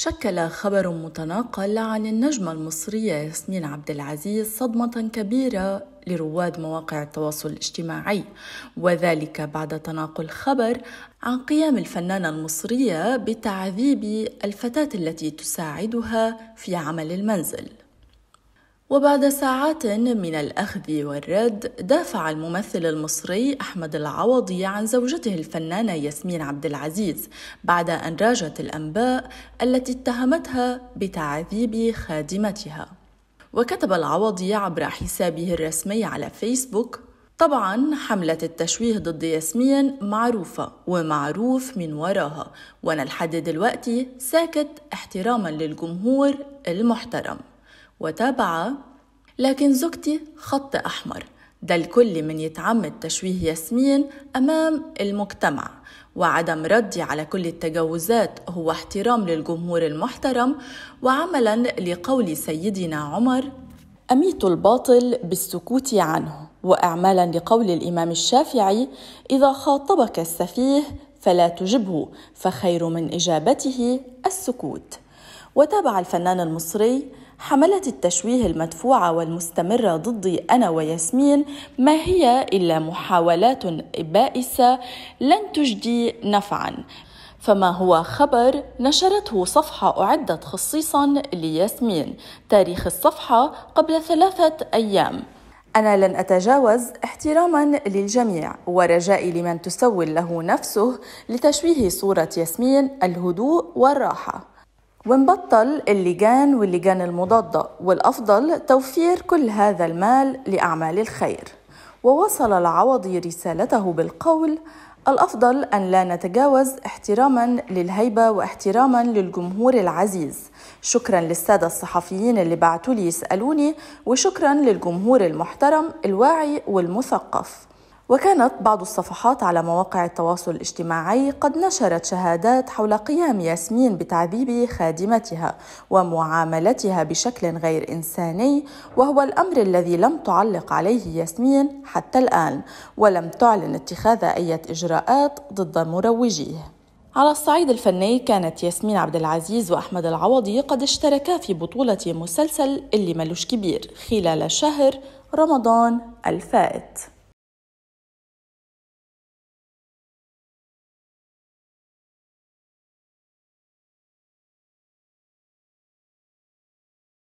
شكل خبر متناقل عن النجمة المصرية ياسمين عبد العزيز صدمة كبيرة لرواد مواقع التواصل الاجتماعي وذلك بعد تناقل خبر عن قيام الفنانة المصرية بتعذيب الفتاة التي تساعدها في عمل المنزل وبعد ساعات من الأخذ والرد دافع الممثل المصري أحمد العوضي عن زوجته الفنانة ياسمين عبد العزيز بعد أن راجت الأنباء التي اتهمتها بتعذيب خادمتها وكتب العوضي عبر حسابه الرسمي على فيسبوك طبعا حملة التشويه ضد ياسمين معروفة ومعروف من وراها وأنا لحد دلوقتي ساكت احتراما للجمهور المحترم وتابع لكن زوجتي خط أحمر ده الكل من يتعمد تشويه ياسمين أمام المجتمع وعدم ردي على كل التجاوزات هو احترام للجمهور المحترم وعملا لقول سيدنا عمر أميت الباطل بالسكوت عنه وأعمالا لقول الإمام الشافعي إذا خاطبك السفيه فلا تجبه فخير من إجابته السكوت وتابع الفنان المصري حملت التشويه المدفوعة والمستمرة ضدي أنا وياسمين ما هي إلا محاولات بائسة لن تجدي نفعا فما هو خبر نشرته صفحة أعدت خصيصا لياسمين تاريخ الصفحة قبل ثلاثة أيام أنا لن أتجاوز احتراما للجميع ورجائي لمن تسول له نفسه لتشويه صورة ياسمين الهدوء والراحة ونبطل اللجان واللجان المضادة والأفضل توفير كل هذا المال لأعمال الخير ووصل العوضي رسالته بالقول الأفضل أن لا نتجاوز احتراما للهيبة واحتراما للجمهور العزيز شكرا للسادة الصحفيين اللي بعتولي يسألوني وشكرا للجمهور المحترم الواعي والمثقف وكانت بعض الصفحات على مواقع التواصل الاجتماعي قد نشرت شهادات حول قيام ياسمين بتعذيب خادمتها ومعاملتها بشكل غير انساني وهو الامر الذي لم تعلق عليه ياسمين حتى الان ولم تعلن اتخاذ اي اجراءات ضد مروجيه على الصعيد الفني كانت ياسمين عبد العزيز واحمد العوضي قد اشتركا في بطوله مسلسل اللي ملوش كبير خلال شهر رمضان الفائت